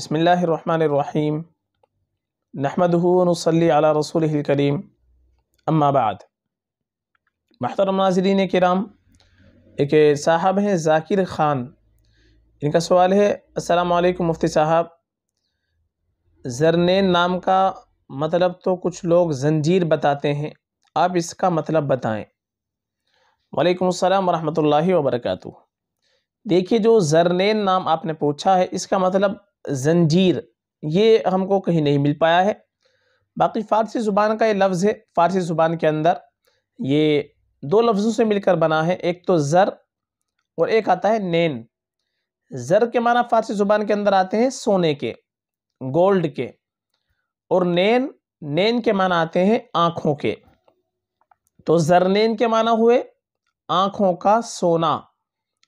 बसमीम नहमदूनसली अला रसूल करीम अम्माबाद महतरम नाजरीन कराम एक साहब हैं ज़ाकिर ख़ान इनका सवाल है असलकम मुफ्ती साहब जरनेन नाम का मतलब तो कुछ लोग जंजीर बताते हैं आप इसका मतलब बताएं वालेकुम अस्सलाम वरहमतुल्लाहि वबरकatuh देखिए जो जरनेन नाम आपने पूछा है इसका मतलब जंजीर ये हमको कहीं नहीं मिल पाया है बाकी फ़ारसी ज़ुबान का ये लफ्ज़ है फ़ारसी ज़ुबान के अंदर ये दो लफ्ज़ों से मिलकर बना है एक तो ज़र और एक आता है नैन ज़र के माना फ़ारसी ज़ुबान के अंदर आते हैं सोने के गोल्ड के और नैन नैन के माना आते हैं आँखों के तो जर नैन के माना हुए आँखों का सोना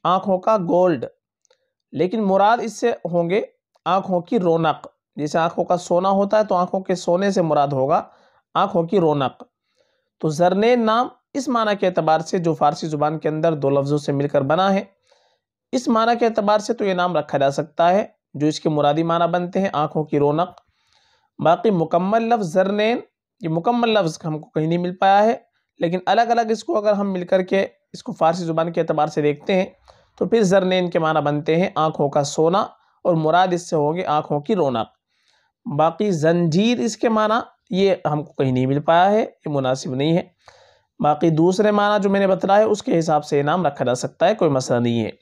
आँखों का गोल्ड लेकिन मुराद इससे होंगे आँखों की रौनक जैसे आँखों का सोना होता है तो आँखों के सोने से मुराद होगा आँखों की रौनक तो जरनेन नाम इस माना के अतबार से जो फारसी ज़ुबान के अंदर दो लफ्ज़ों से मिलकर बना है इस माना के अतबार से तो ये नाम रखा जा सकता है जो इसके मुरादी माना बनते हैं आँखों की रौनक बाकी मुकम्मल लफ्ज़ जरनेन ये मुकम्मल लफ्ज़ हमको कहीं नहीं मिल पाया है लेकिन अलग अलग इसको अगर हम मिल कर के इसको फारसी ज़ुबान के अतबार से देखते हैं तो फिर जरनेन के माना बनते हैं आँखों का सोना और मुराद इससे होगी आँखों की रौनक बाकी जंजीर इसके माना ये हमको कहीं नहीं मिल पाया है ये मुनासिब नहीं है बाकी दूसरे माना जो मैंने बतला है उसके हिसाब से इनाम रखा जा सकता है कोई मसला नहीं है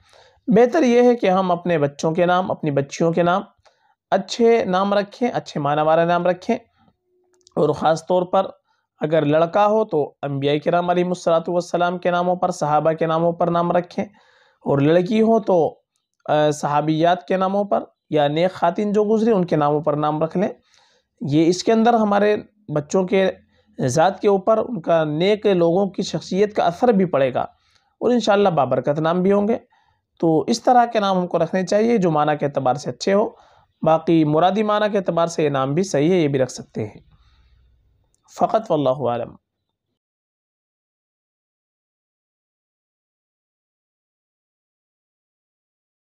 बेहतर यह है कि हम अपने बच्चों के नाम अपनी बच्चियों के नाम अच्छे नाम रखें अच्छे माना वाला नाम रखें और ख़ास तौर पर अगर लड़का हो तो अम्बिया कराम अलीसलात वसलाम के नामों पर सहाबा के नामों पर नाम रखें और लड़की हो तो सहाबियात के नामों पर या नेक खातिन जो गुजरी उनके नामों पर नाम रख लें ये इसके अंदर हमारे बच्चों के ज़ात के ऊपर उनका नेक लोगों की शख्सियत का असर भी पड़ेगा और इन बाबरकत नाम भी होंगे तो इस तरह के नाम हमको रखने चाहिए जो माना के अतबार से अच्छे हो बाकी मुरादी माना के अतबार से ये नाम भी सही है ये भी रख सकते हैं फ़कत वल्लम